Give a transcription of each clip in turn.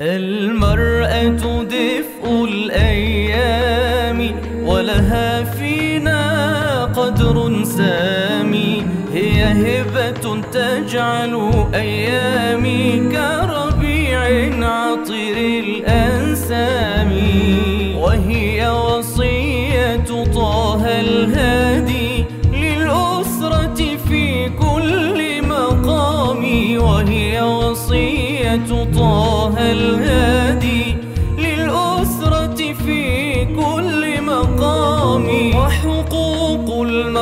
المرأة دفء الأيام ولها فينا قدر سامي هي هبة تجعل أيامي كربيع عطر الآن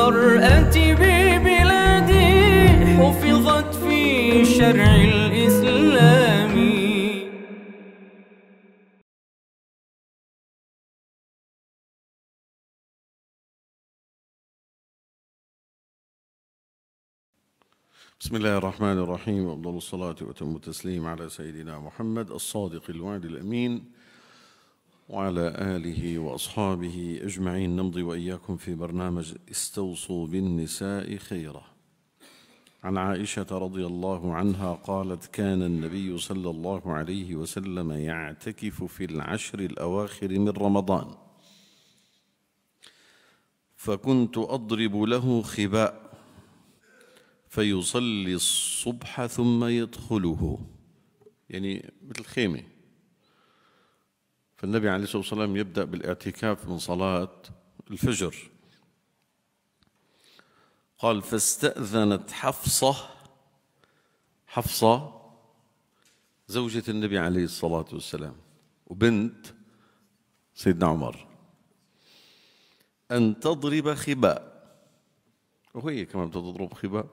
مرأتي ببلادي حفظت في شرع الإسلام بسم الله الرحمن الرحيم أفضل الصلاة وأتم التسليم على سيدنا محمد الصادق الوعد الأمين وعلى آله وأصحابه أجمعين نمضي وإياكم في برنامج استوصوا بالنساء خيرا عن عائشة رضي الله عنها قالت كان النبي صلى الله عليه وسلم يعتكف في العشر الأواخر من رمضان فكنت أضرب له خباء فيصلي الصبح ثم يدخله يعني مثل خيمه فالنبي عليه الصلاة والسلام يبدأ بالاعتكاف من صلاة الفجر قال فاستأذنت حفصة حفصة زوجة النبي عليه الصلاة والسلام وبنت سيدنا عمر أن تضرب خباء وهي كمان تضرب خباء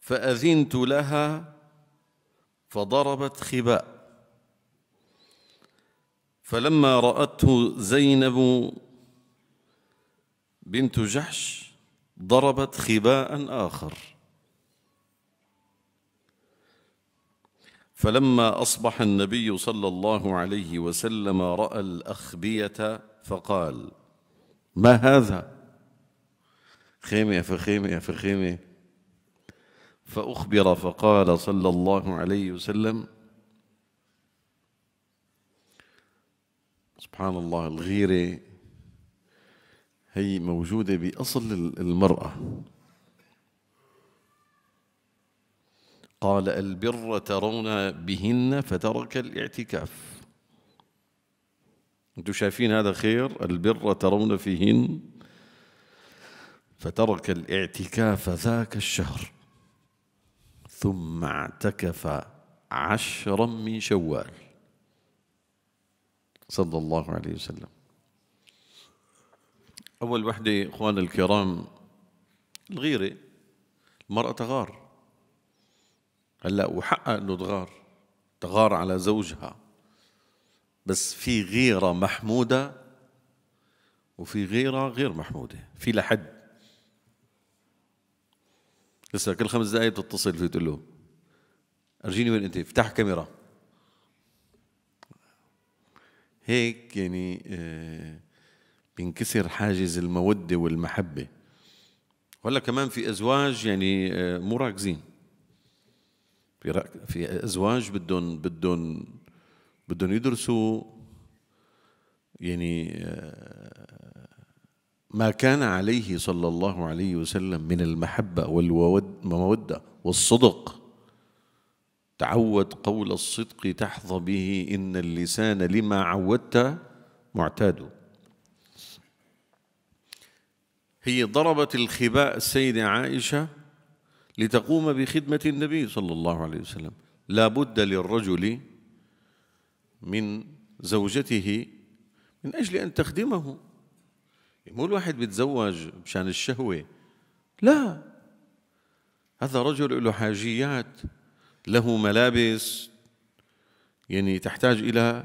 فأذنت لها فضربت خباء فلما رأته زينب بنت جحش ضربت خباء آخر فلما أصبح النبي صلى الله عليه وسلم رأى الأخبية فقال ما هذا خيمة فخيمة فخيمة فأخبر فقال صلى الله عليه وسلم سبحان الله الغيرة هي موجودة بأصل المرأة قال البر ترون بهن فترك الاعتكاف انتم شايفين هذا خير البر ترون فيهن فترك الاعتكاف ذاك الشهر ثم اعتكف عشرا من شوال صلى الله عليه وسلم أول وحدة إخوان الكرام الغيرة المرأة تغار هلا وحقها انه تغار تغار على زوجها بس في غيره محموده وفي غيره غير محموده في لحد لسه كل خمس دقائق بتتصل فيه تقول له ارجيني وين انت افتح كاميرا هيك يعني بينكسر آه، حاجز المودة والمحبة ولا كمان في أزواج يعني آه، مو راكزين في, في أزواج بدهم بدهم بدهم يدرسوا يعني آه، ما كان عليه صلى الله عليه وسلم من المحبة والمودة والصدق تعود قول الصدق تحظى به إن اللسان لما عودت معتاد هي ضربت الخباء السيدة عائشة لتقوم بخدمة النبي صلى الله عليه وسلم لا بد للرجل من زوجته من أجل أن تخدمه مو الواحد بيتزوج مشان الشهوة لا هذا رجل له حاجيات له ملابس يعني تحتاج إلى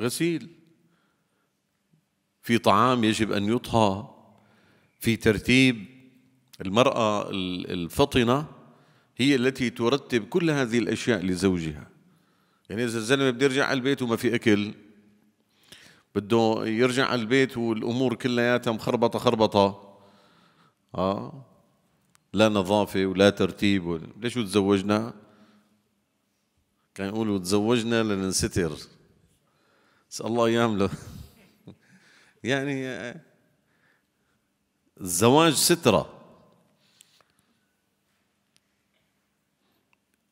غسيل في طعام يجب أن يطهى في ترتيب المرأة الفطنة هي التي ترتب كل هذه الأشياء لزوجها يعني إذا الزلمة بده يرجع على البيت وما في أكل بده يرجع على البيت والامور كلياتها مخربطه خربطه اه لا نظافه ولا ترتيب ولا. ليش تزوجنا كان يقولوا تزوجنا لننستر اسال الله يامله يعني الزواج ستره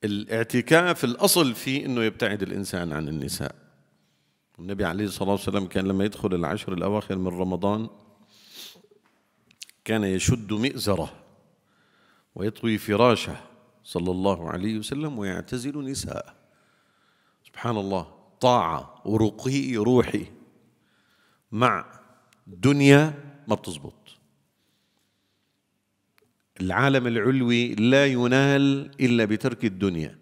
الاعتكاف الاصل فيه انه يبتعد الانسان عن النساء النبي عليه الصلاة والسلام كان لما يدخل العشر الأواخر من رمضان كان يشد مئزره ويطوي فراشه صلى الله عليه وسلم ويعتزل نساءه سبحان الله طاعة ورقي روحي مع دنيا ما بتزبط العالم العلوي لا ينال إلا بترك الدنيا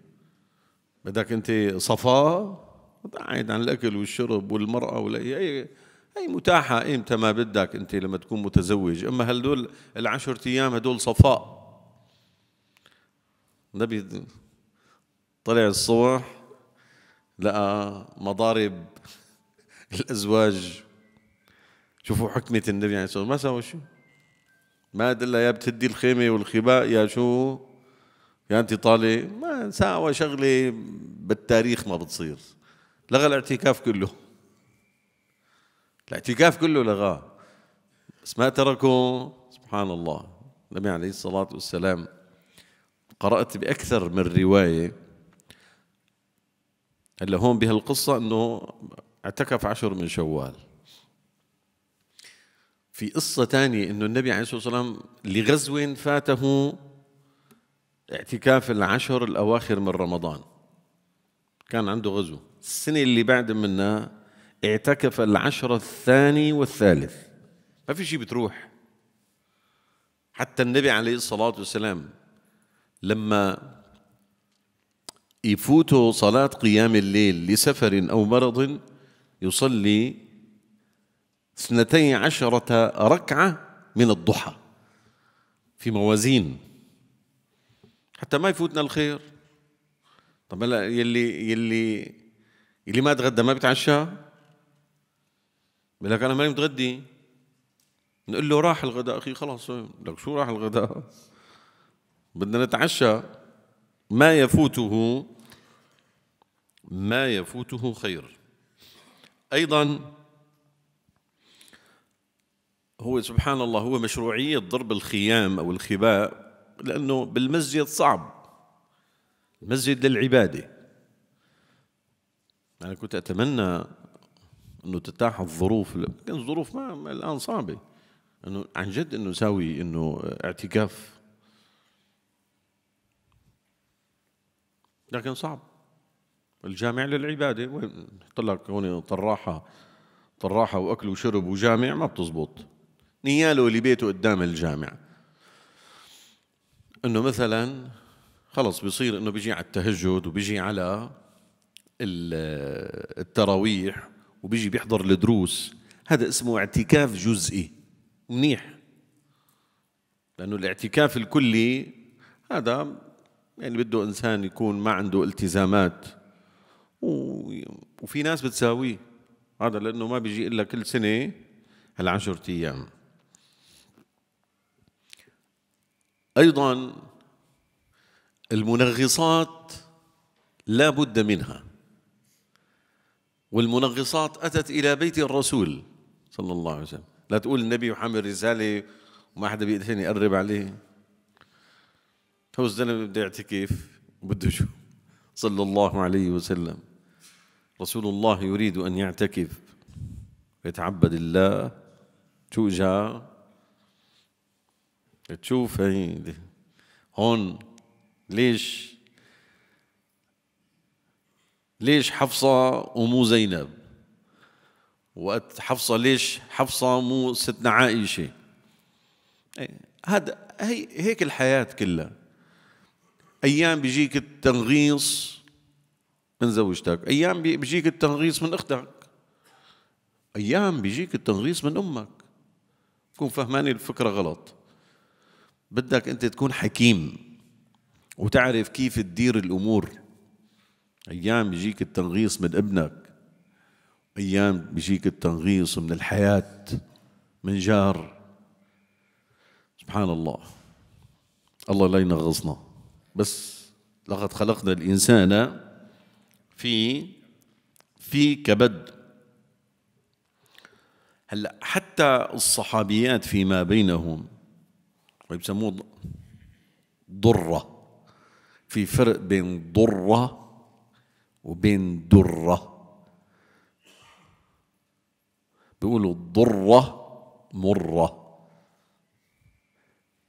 بدك أنت صفاء بعيد عن الاكل والشرب والمراه ولا هي هي متاحه ايمتى ما بدك انت لما تكون متزوج اما هدول العشر ايام هدول صفاء النبي طلع الصبح لقى مضارب الازواج شوفوا حكمة النبي عليه الصلاة والسلام ما سوى شيء ما دل يا بتدي الخيمة والخباء يا شو يا أنت طالع ما ساوى شغلة بالتاريخ ما بتصير لغى الاعتكاف كله الاعتكاف كله لغاه بس ما تركه سبحان الله النبي عليه الصلاة والسلام قرأت بأكثر من رواية هلا هون بهالقصة أنه اعتكف عشر من شوال في قصة ثانية أنه النبي عليه الصلاة والسلام لغزو فاته اعتكاف العشر الأواخر من رمضان كان عنده غزو السنة اللي بعد منها اعتكف العشر الثاني والثالث ما في شيء بتروح حتى النبي عليه الصلاة والسلام لما يفوتوا صلاة قيام الليل لسفر أو مرض يصلي اثنتي عشرة ركعة من الضحى في موازين حتى ما يفوتنا الخير طب هلا يلي يلي اللي ما تغدى ما بيتعشى بقول لك انا ماني متغدي نقول له راح الغداء اخي خلاص لك شو راح الغداء بدنا نتعشى ما يفوته ما يفوته خير ايضا هو سبحان الله هو مشروعيه ضرب الخيام او الخباء لانه بالمسجد صعب المسجد للعباده انا كنت اتمنى انه تتاح الظروف لكن الظروف ما, الان صعبه انه عن جد انه نساوي انه اعتكاف لكن صعب الجامع للعباده وين طلع هون طراحه طراحه واكل وشرب وجامع ما بتزبط نياله اللي بيته قدام الجامع انه مثلا خلص بيصير انه بيجي على التهجد وبيجي على التراويح وبيجي بيحضر الدروس هذا اسمه اعتكاف جزئي منيح لأنه الاعتكاف الكلي هذا يعني بده إنسان يكون ما عنده التزامات وفي ناس بتساويه هذا لأنه ما بيجي إلا كل سنة هالعشرة أيام أيضا المنغصات لا بد منها والمنغصات أتت إلى بيت الرسول صلى الله عليه وسلم لا تقول النبي يحمل رسالة وما حدا بيقدر يقرب عليه هو الزلمة بده يعتكف وبده شو صلى الله عليه وسلم رسول الله يريد أن يعتكف يتعبد الله شو جاء تشوف هيدي هون ليش ليش حفصة ومو زينب وقت حفصة ليش حفصة مو ستنا عائشة هذا إيه، هي هيك الحياة كلها أيام بيجيك التنغيص من زوجتك أيام بيجيك التنغيص من أختك أيام بيجيك التنغيص من أمك تكون فهماني الفكرة غلط بدك أنت تكون حكيم وتعرف كيف تدير الأمور أيام بيجيك التنغيص من ابنك أيام بيجيك التنغيص من الحياة من جار سبحان الله الله لا ينغصنا بس لقد خلقنا الإنسان في في كبد هلا حتى الصحابيات فيما بينهم ويسموه ضرة في فرق بين ضرة وبين درة بيقولوا ضرة مرة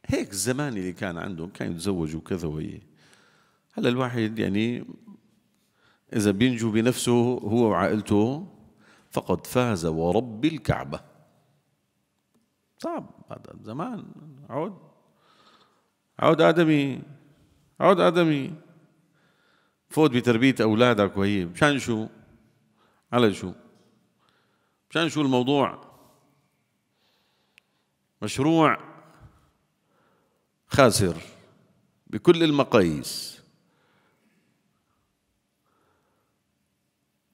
هيك الزمان اللي كان عندهم كان يتزوجوا كذا وهي هلا الواحد يعني إذا بينجو بنفسه هو وعائلته فقد فاز ورب الكعبة صعب هذا زمان عود عود آدمي عود آدمي فوت بتربية أولادك وهي مشان شو على شو مشان شو الموضوع مشروع خاسر بكل المقاييس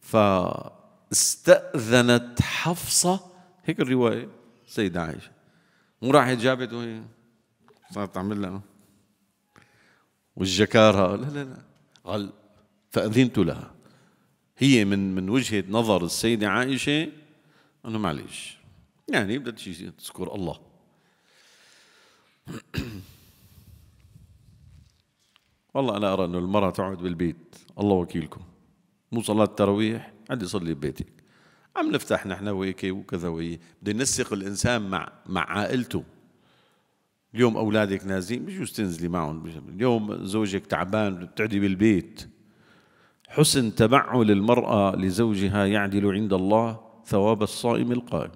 فاستأذنت حفصة هيك الرواية سيدة عائشة مو راحت جابت وهي صارت تعمل لها والجكارة لا لا لا قال فأذنت لها هي من من وجهة نظر السيدة عائشة أنه معلش يعني بدها تجي تذكر الله والله أنا أرى أنه المرأة تقعد بالبيت الله وكيلكم مو صلاة التراويح عندي صلي ببيتك عم نفتح نحن وهيك وكذا وهي بده ينسق الإنسان مع مع عائلته اليوم أولادك نازلين بجوز تنزلي معهم اليوم زوجك تعبان بتقعدي بالبيت حسن تبعل المرأة لزوجها يعدل عند الله ثواب الصائم القائم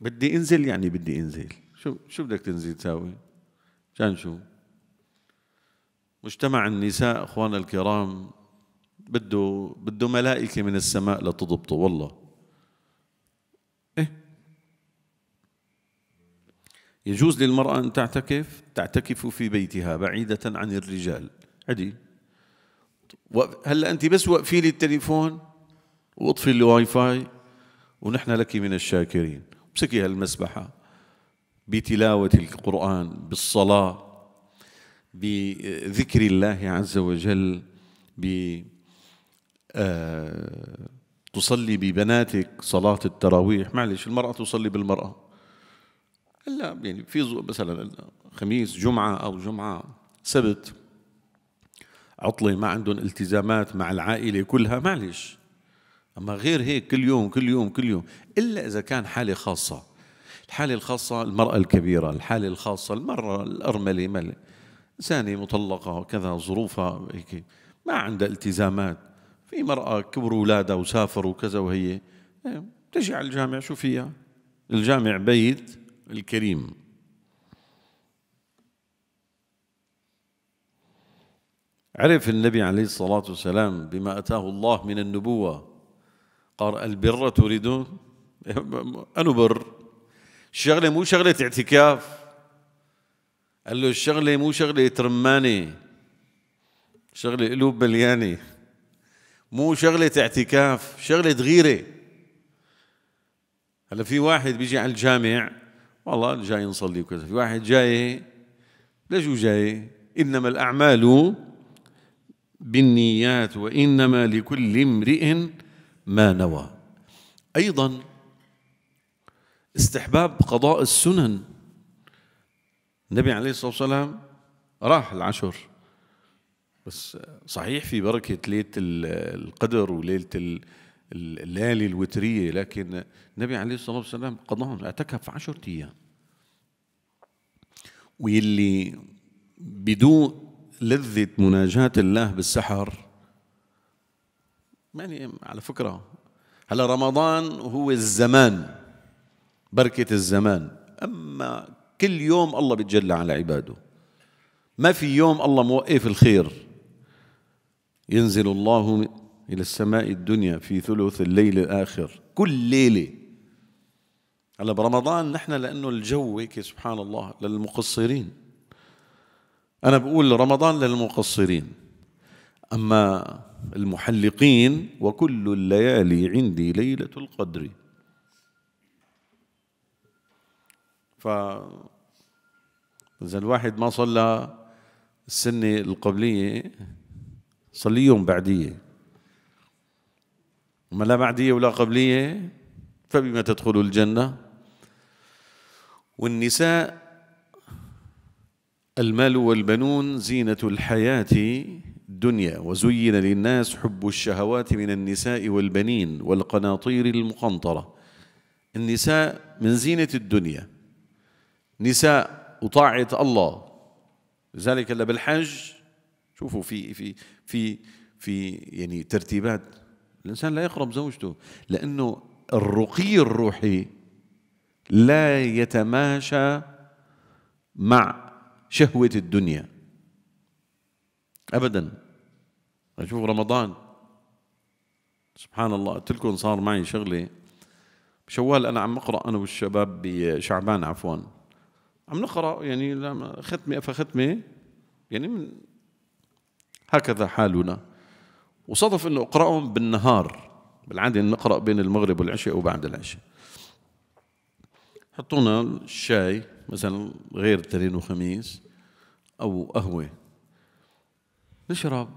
بدي انزل يعني بدي انزل شو شو بدك تنزل تساوي عشان شو مجتمع النساء اخوانا الكرام بده بده ملائكه من السماء لتضبطه والله ايه يجوز للمراه ان تعتكف تعتكف في بيتها بعيده عن الرجال عدي هلا انت بس وقفي لي التليفون واطفي الواي فاي ونحن لك من الشاكرين امسكي هالمسبحه بتلاوه القران بالصلاه بذكر الله عز وجل ب آه، تصلي ببناتك صلاة التراويح معلش المرأة تصلي بالمرأة هلا يعني في مثلا خميس جمعة أو جمعة سبت عطلة ما عندهم التزامات مع العائلة كلها معلش أما غير هيك كل يوم كل يوم كل يوم إلا إذا كان حالة خاصة الحالة الخاصة المرأة الكبيرة الحالة الخاصة المرأة الأرملة ثانية إنسانة مطلقة كذا ظروفها هيك ما عندها التزامات في مرأة كبروا أولادها وسافروا وكذا وهي إيه، تجي على الجامع شو فيها الجامع بيت الكريم عرف النبي عليه الصلاة والسلام بما أتاه الله من النبوة قال البر تريدون أنا بر الشغلة مو شغلة اعتكاف قال له الشغلة مو شغلة ترماني شغلة قلوب مليانة مو شغلة اعتكاف شغلة غيرة هلا في واحد بيجي على الجامع والله جاي نصلي وكذا في واحد جاي ليش جاي إنما الأعمال بالنيات وانما لكل امرئ ما نوى ايضا استحباب قضاء السنن النبي عليه الصلاه والسلام راح العشر بس صحيح في بركه ليله القدر وليله الليالي الوتريه لكن النبي عليه الصلاه والسلام قضاهم اعتكف عشرة ايام واللي بدون لذة مناجاة الله بالسحر يعني على فكرة هلا رمضان هو الزمان بركة الزمان أما كل يوم الله بيتجلى على عباده ما في يوم الله موقف الخير ينزل الله إلى السماء الدنيا في ثلث الليل الآخر كل ليلة هلا برمضان نحن لأنه الجو هيك سبحان الله للمقصرين أنا بقول رمضان للمقصرين أما المحلقين وكل الليالي عندي ليلة القدر ف إذا الواحد ما صلى السنة القبلية صلي يوم بعدية ما لا بعدية ولا قبلية فبما تدخل الجنة والنساء المال والبنون زينة الحياة الدنيا وزين للناس حب الشهوات من النساء والبنين والقناطير المقنطرة النساء من زينة الدنيا نساء وطاعة الله لذلك اللي بالحج شوفوا في في في في يعني ترتيبات الانسان لا يقرب زوجته لانه الرقي الروحي لا يتماشى مع شهوة الدنيا أبدا أشوف رمضان سبحان الله قلت لكم صار معي شغلة شوال أنا عم أقرأ أنا والشباب بشعبان عفوا عم نقرأ يعني ختمة فختمة يعني من هكذا حالنا وصدف أنه أقرأهم بالنهار بالعادة نقرأ بين المغرب والعشاء وبعد العشاء حطونا الشاي مثلا غير تنين وخميس او قهوه نشرب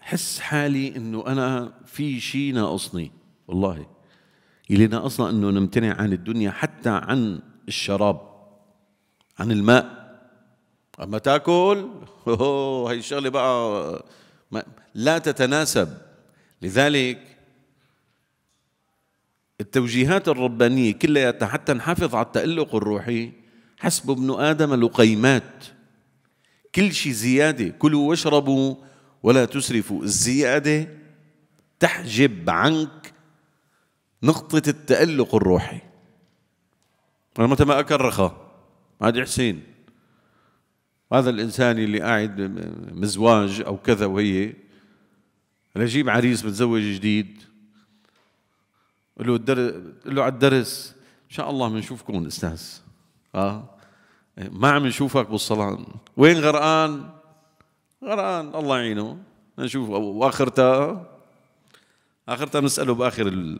حس حالي انه انا في شيء ناقصني والله اللي ناقصنا انه نمتنع عن الدنيا حتى عن الشراب عن الماء اما تاكل هي الشغله بقى لا تتناسب لذلك التوجيهات الربانية كلها حتى نحافظ على التألق الروحي حسب ابن آدم لقيمات كل شيء زيادة كلوا واشربوا ولا تسرفوا الزيادة تحجب عنك نقطة التألق الروحي أنا متى ما أكل رخا هذا حسين هذا الإنسان اللي قاعد مزواج أو كذا وهي لأجيب عريس متزوج جديد قول له الدر... قول له على الدرس ان شاء الله بنشوفكم استاذ اه إيه، ما عم نشوفك بالصلاه وين غرقان غرقان الله يعينه نشوف واخرتها اخرتها بنساله باخر ال...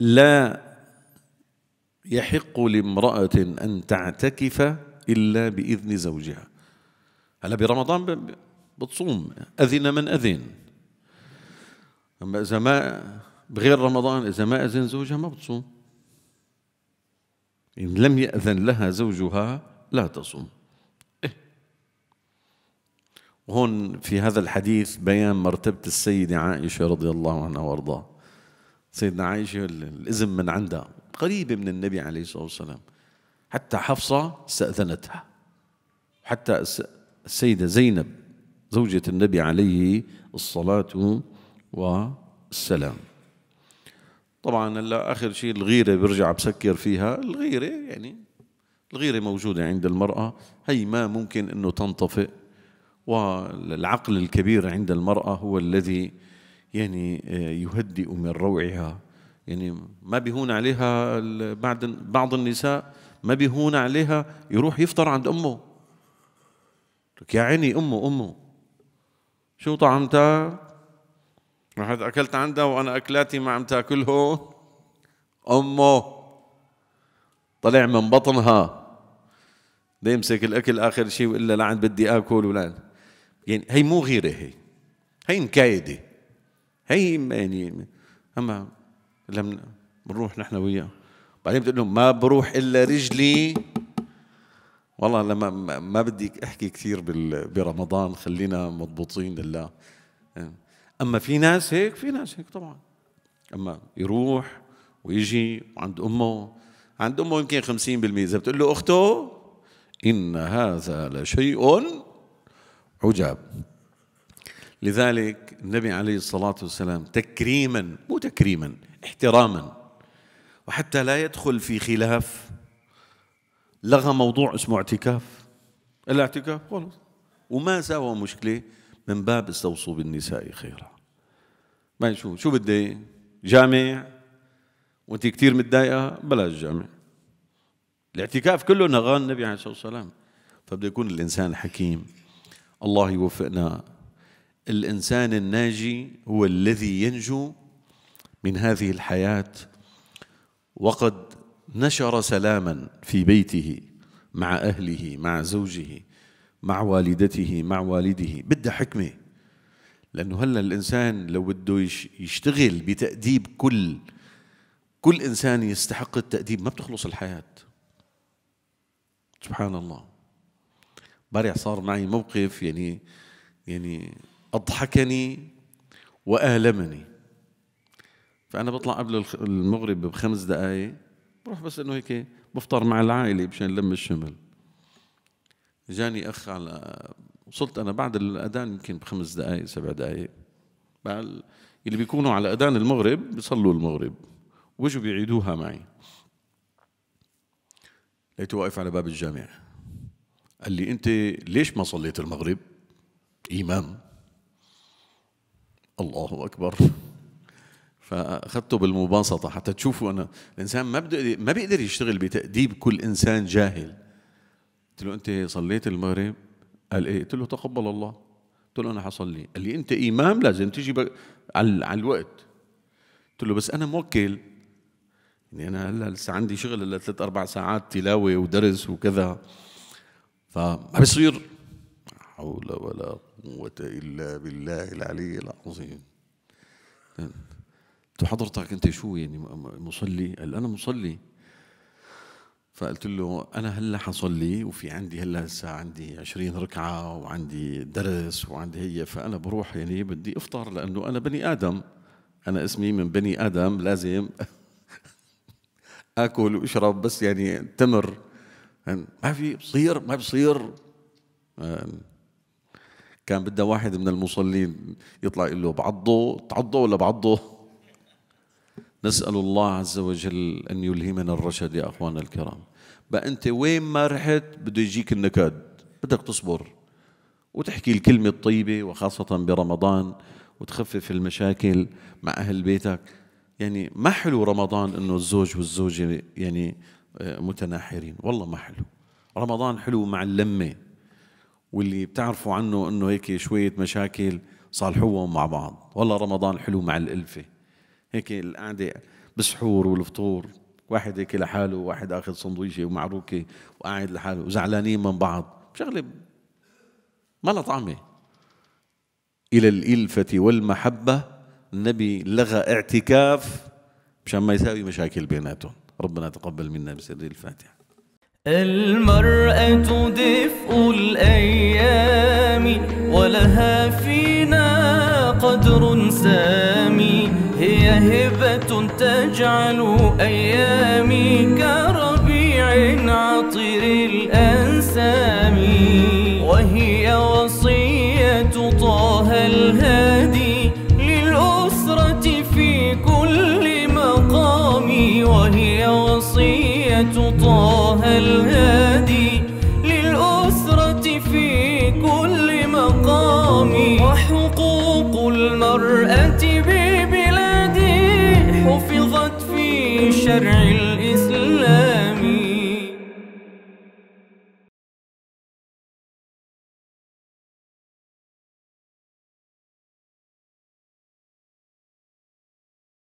لا يحق لامرأة أن تعتكف إلا بإذن زوجها هلا برمضان بتصوم أذن من أذن أما إذا ما بغير رمضان إذا ما أذن زوجها ما بتصوم إن لم يأذن لها زوجها لا تصوم إيه؟ وهون في هذا الحديث بيان مرتبة السيدة عائشة رضي الله عنها وارضاها سيدنا عائشة الإذن من عندها قريبة من النبي عليه الصلاة والسلام حتى حفصة استأذنتها حتى السيدة زينب زوجة النبي عليه الصلاة والسلام طبعا هلا اخر شيء الغيره برجع بسكر فيها الغيره يعني الغيره موجوده عند المراه هي ما ممكن انه تنطفئ والعقل الكبير عند المراه هو الذي يعني يهدئ من روعها يعني ما بيهون عليها بعد بعض النساء ما بيهون عليها يروح يفطر عند امه لك يا عيني امه امه شو طعمتها رحت أكلت عندها وأنا أكلاتي ما عم تاكله أمه طلع من بطنها بيمسك يمسك الأكل آخر شيء وإلا لعن بدي آكل ولا يعني هي مو غيرة هي هي مكايدة هي يعني أما لما بنروح نحن وياه بعدين بتقول لهم ما بروح إلا رجلي والله لما ما بدي احكي كثير برمضان خلينا مضبوطين لله اما في ناس هيك في ناس هيك طبعا اما يروح ويجي عند امه عند امه يمكن 50% اذا بتقول له اخته ان هذا لشيء عجاب لذلك النبي عليه الصلاه والسلام تكريما مو تكريما احتراما وحتى لا يدخل في خلاف لغى موضوع اسمه اعتكاف الاعتكاف خلص وما ساوى مشكله من باب استوصوا بالنساء خيرا ما شو شو بدي جامع وانت كثير متضايقه بلاش جامع الاعتكاف كله نغان النبي عليه الصلاه والسلام فبده يكون الانسان حكيم الله يوفقنا الانسان الناجي هو الذي ينجو من هذه الحياه وقد نشر سلاما في بيته مع اهله مع زوجه مع والدته مع والده بدها حكمه لانه هلا الانسان لو بده يشتغل بتاديب كل كل انسان يستحق التاديب ما بتخلص الحياه سبحان الله امبارح صار معي موقف يعني يعني اضحكني والمني فانا بطلع قبل المغرب بخمس دقائق بروح بس انه هيك بفطر مع العائله مشان لم الشمل جاني اخ على وصلت انا بعد الاذان يمكن بخمس دقائق سبع دقائق اللي بيكونوا على اذان المغرب بيصلوا المغرب واجوا بيعيدوها معي لقيته واقف على باب الجامع قال لي انت ليش ما صليت المغرب امام الله اكبر فاخذته بالمباسطه حتى تشوفوا انا الانسان ما بده ما بيقدر يشتغل بتاديب كل انسان جاهل قلت له انت صليت المغرب قال ايه قلت له تقبل الله قلت له انا حصلي قال لي انت امام لازم تيجي على... على الوقت قلت له بس انا موكل يعني انا هلا لسه عندي شغل الا ثلاث اربع ساعات تلاوه ودرس وكذا فما بصير حول ولا قوه الا بالله العلي العظيم قلت حضرتك انت شو يعني مصلي؟ قال انا مصلي فقلت له انا هلا حصلي وفي عندي هلا هسه عندي 20 ركعه وعندي درس وعندي هي فانا بروح يعني بدي افطر لانه انا بني ادم انا اسمي من بني ادم لازم اكل واشرب بس يعني تمر يعني ما في بصير ما بصير يعني كان بدها واحد من المصلين يطلع يقول له بعضه تعضه ولا بعضه نسال الله عز وجل ان يلهمنا الرشد يا اخوانا الكرام بقى انت وين ما رحت بده يجيك النكد بدك تصبر وتحكي الكلمة الطيبة وخاصة برمضان وتخفف المشاكل مع أهل بيتك يعني ما حلو رمضان انه الزوج والزوجة يعني آه، متناحرين والله ما حلو رمضان حلو مع اللمة واللي بتعرفوا عنه انه هيك شوية مشاكل صالحوهم مع بعض والله رمضان حلو مع الألفة هيك القعدة بسحور والفطور واحد هيك لحاله وواحد اخذ سندويشه ومعروكه وقاعد لحاله وزعلانين من بعض شغله ما لها طعمه الى الالفه والمحبه النبي لغى اعتكاف مشان ما يساوي مشاكل بيناتهم ربنا تقبل منا بسر الفاتحه المرأة دفء الأيام ولها فينا قدر سامي هي هبة تجعل أيامي كربيع عطر الأنسام وهي وصية طه الهادي للأسرة في كل مقام وهي وصية طه الهادي للأسرة في كل مقام وحقوق المرأة